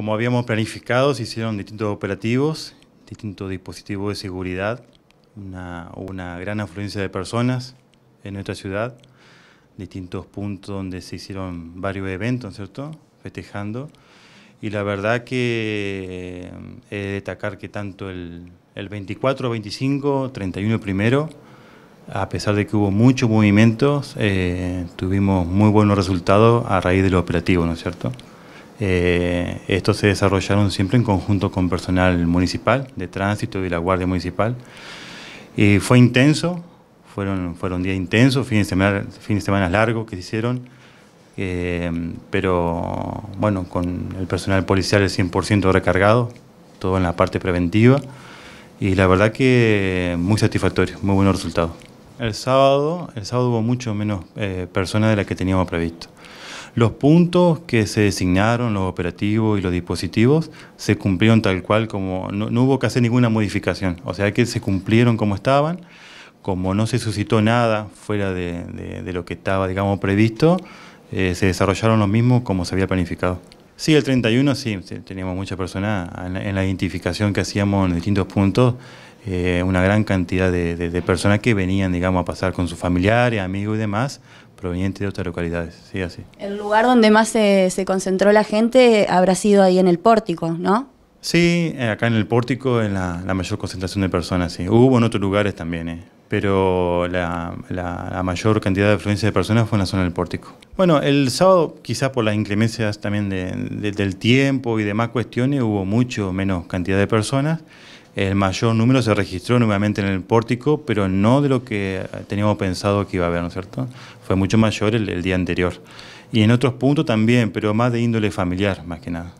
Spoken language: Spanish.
Como habíamos planificado, se hicieron distintos operativos, distintos dispositivos de seguridad, una, gran afluencia de personas en nuestra ciudad, distintos puntos donde se hicieron varios eventos, ¿cierto? Festejando. Y la verdad que eh, he de destacar que tanto el, 24, 25, 31 primero, a pesar de que hubo muchos movimientos, eh, tuvimos muy buenos resultados a raíz de los operativos, ¿no es cierto? Eh, estos se desarrollaron siempre en conjunto con personal municipal, de tránsito y la Guardia Municipal. y eh, fue intenso, fueron, fueron días intensos, fines de semana, de semana largos que se hicieron, eh, pero bueno, con el personal policial el 100% recargado, todo en la parte preventiva, y la verdad que muy satisfactorio, muy buenos resultados. El sábado, el sábado hubo mucho menos eh, personas de las que teníamos previsto. Los puntos que se designaron, los operativos y los dispositivos, se cumplieron tal cual como no, hubo que hacer ninguna modificación. O sea que se cumplieron como estaban. Como no se suscitó nada fuera de, lo que estaba, digamos, previsto, eh, se desarrollaron los mismos como se había planificado. Sí, el 31 sí, teníamos muchas personas en la, identificación que hacíamos en distintos puntos, eh, una gran cantidad de, de, personas que venían, digamos, a pasar con sus familiares, amigos y demás, Proveniente de otras localidades, sí, así. El lugar donde más se, concentró la gente habrá sido ahí en el pórtico, ¿no? Sí, eh, acá en el pórtico en la, mayor concentración de personas, sí. Hubo en otros lugares también, eh. pero la, mayor cantidad de afluencia de personas fue en la zona del pórtico. Bueno, el sábado, quizás por las inclemencias también del tiempo y demás cuestiones, hubo mucho menos cantidad de personas el mayor número se registró nuevamente en el pórtico, pero no de lo que teníamos pensado que iba a haber, ¿no es cierto? Fue mucho mayor el, día anterior. Y en otros puntos también, pero más de índole familiar, más que nada.